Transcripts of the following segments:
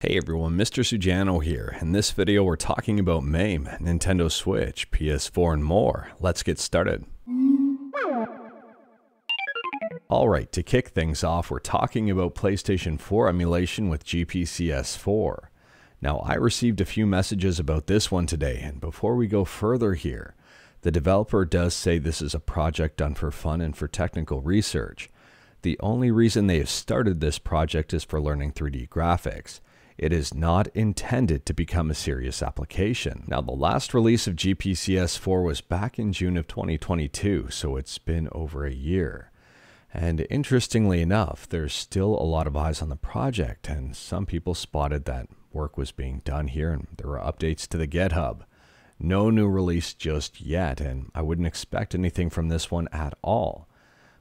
Hey everyone, Mr. Sujano here. In this video, we're talking about MAME, Nintendo Switch, PS4, and more. Let's get started. Alright, to kick things off, we're talking about PlayStation 4 emulation with GPCS4. Now, I received a few messages about this one today, and before we go further here, the developer does say this is a project done for fun and for technical research. The only reason they have started this project is for learning 3D graphics. It is not intended to become a serious application. Now, the last release of GPCS 4 was back in June of 2022, so it's been over a year. And interestingly enough, there's still a lot of eyes on the project, and some people spotted that work was being done here and there were updates to the GitHub. No new release just yet, and I wouldn't expect anything from this one at all.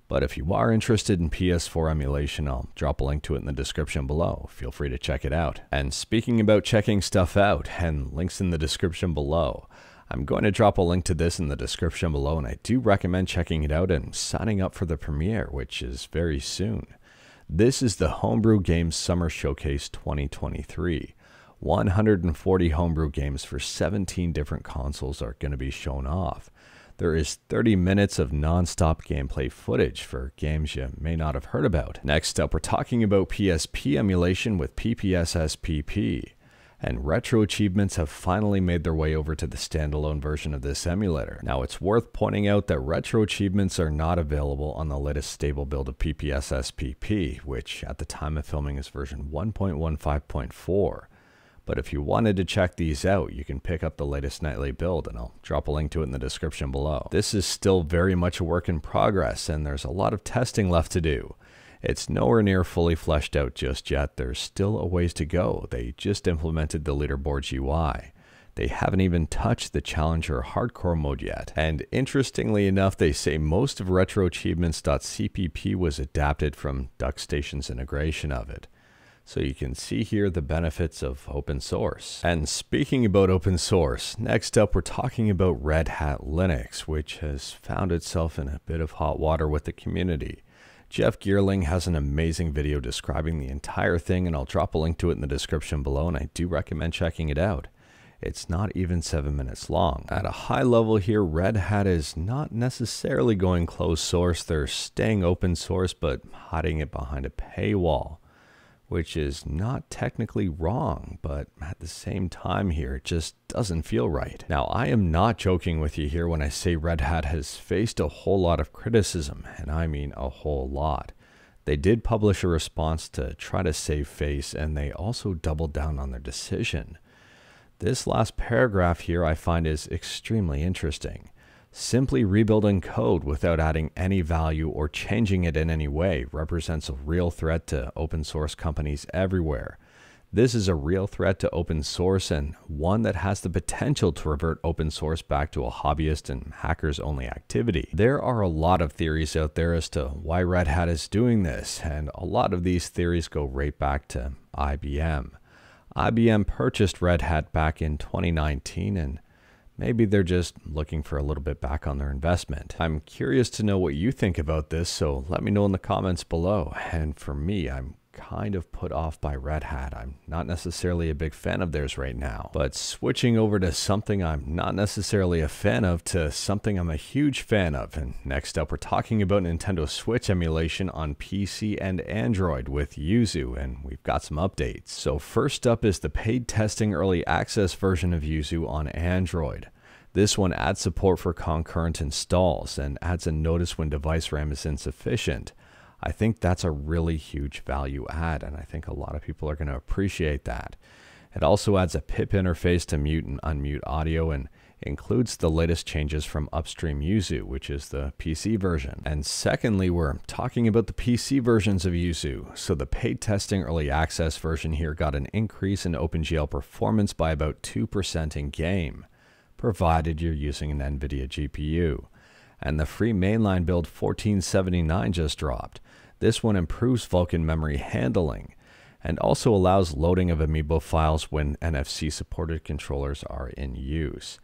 But if you are interested in PS4 emulation, I'll drop a link to it in the description below. Feel free to check it out. And speaking about checking stuff out, and links in the description below, I'm going to drop a link to this in the description below, and I do recommend checking it out and signing up for the premiere, which is very soon. This is the Homebrew Games Summer Showcase 2023. 140 homebrew games for 17 different consoles are going to be shown off there is 30 minutes of non-stop gameplay footage for games you may not have heard about. Next up, we're talking about PSP emulation with PPSSPP and retro achievements have finally made their way over to the standalone version of this emulator. Now it's worth pointing out that retro achievements are not available on the latest stable build of PPSSPP, which at the time of filming is version 1.15.4. But if you wanted to check these out, you can pick up the latest nightly build and I'll drop a link to it in the description below. This is still very much a work in progress and there's a lot of testing left to do. It's nowhere near fully fleshed out just yet. There's still a ways to go. They just implemented the leaderboard UI. They haven't even touched the Challenger Hardcore mode yet. And interestingly enough, they say most of RetroAchievements.cpp was adapted from DuckStation's integration of it. So you can see here the benefits of open source. And speaking about open source, next up we're talking about Red Hat Linux, which has found itself in a bit of hot water with the community. Jeff Geerling has an amazing video describing the entire thing, and I'll drop a link to it in the description below, and I do recommend checking it out. It's not even seven minutes long. At a high level here, Red Hat is not necessarily going closed source. They're staying open source, but hiding it behind a paywall which is not technically wrong, but at the same time here, it just doesn't feel right. Now, I am not joking with you here when I say Red Hat has faced a whole lot of criticism, and I mean a whole lot. They did publish a response to try to save face, and they also doubled down on their decision. This last paragraph here I find is extremely interesting. Simply rebuilding code without adding any value or changing it in any way represents a real threat to open source companies everywhere. This is a real threat to open source and one that has the potential to revert open source back to a hobbyist and hackers only activity. There are a lot of theories out there as to why Red Hat is doing this, and a lot of these theories go right back to IBM. IBM purchased Red Hat back in 2019 and Maybe they're just looking for a little bit back on their investment. I'm curious to know what you think about this, so let me know in the comments below. And for me, I'm kind of put off by Red Hat. I'm not necessarily a big fan of theirs right now. But switching over to something I'm not necessarily a fan of to something I'm a huge fan of. And next up, we're talking about Nintendo Switch emulation on PC and Android with Yuzu, and we've got some updates. So first up is the paid testing early access version of Yuzu on Android. This one adds support for concurrent installs and adds a notice when device RAM is insufficient. I think that's a really huge value add, and I think a lot of people are going to appreciate that. It also adds a pip interface to mute and unmute audio and includes the latest changes from Upstream Yuzu, which is the PC version. And secondly, we're talking about the PC versions of Yuzu. So the paid testing early access version here got an increase in OpenGL performance by about 2% in game, provided you're using an NVIDIA GPU and the free mainline build 1479 just dropped. This one improves Vulkan memory handling and also allows loading of Amiibo files when NFC supported controllers are in use.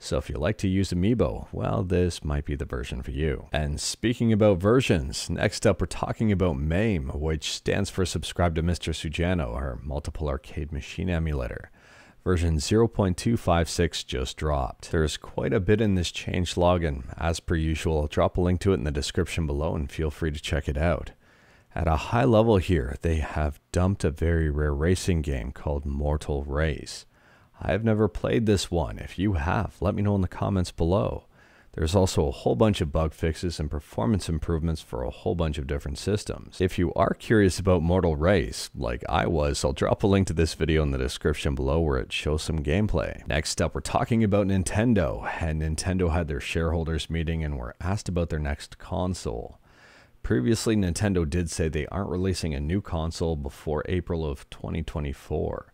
So if you like to use Amiibo, well, this might be the version for you. And speaking about versions, next up we're talking about MAME, which stands for Subscribe to Mr. Sujano, or Multiple Arcade Machine Emulator. Version 0.256 just dropped. There's quite a bit in this change log, and as per usual, I'll drop a link to it in the description below and feel free to check it out. At a high level here, they have dumped a very rare racing game called Mortal Race. I have never played this one. If you have, let me know in the comments below. There's also a whole bunch of bug fixes and performance improvements for a whole bunch of different systems. If you are curious about Mortal Race, like I was, I'll drop a link to this video in the description below where it shows some gameplay. Next up, we're talking about Nintendo, and Nintendo had their shareholders meeting and were asked about their next console. Previously, Nintendo did say they aren't releasing a new console before April of 2024.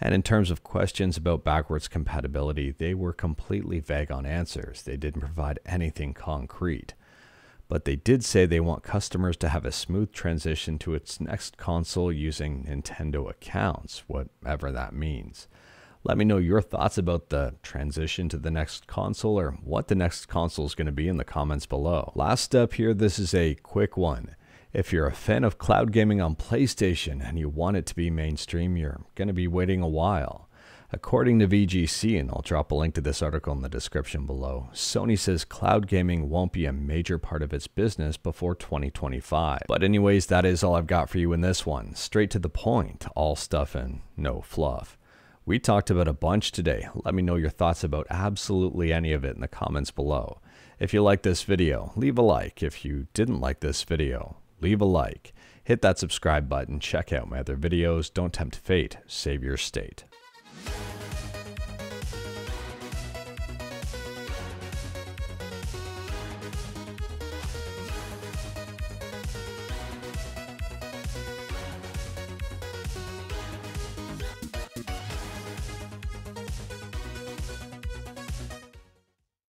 And in terms of questions about backwards compatibility, they were completely vague on answers. They didn't provide anything concrete. But they did say they want customers to have a smooth transition to its next console using Nintendo accounts, whatever that means. Let me know your thoughts about the transition to the next console or what the next console is going to be in the comments below. Last up here, this is a quick one. If you're a fan of cloud gaming on PlayStation and you want it to be mainstream, you're going to be waiting a while. According to VGC, and I'll drop a link to this article in the description below, Sony says cloud gaming won't be a major part of its business before 2025. But, anyways, that is all I've got for you in this one. Straight to the point, all stuff and no fluff. We talked about a bunch today. Let me know your thoughts about absolutely any of it in the comments below. If you liked this video, leave a like. If you didn't like this video, leave a like, hit that subscribe button, check out my other videos, don't tempt fate, save your state.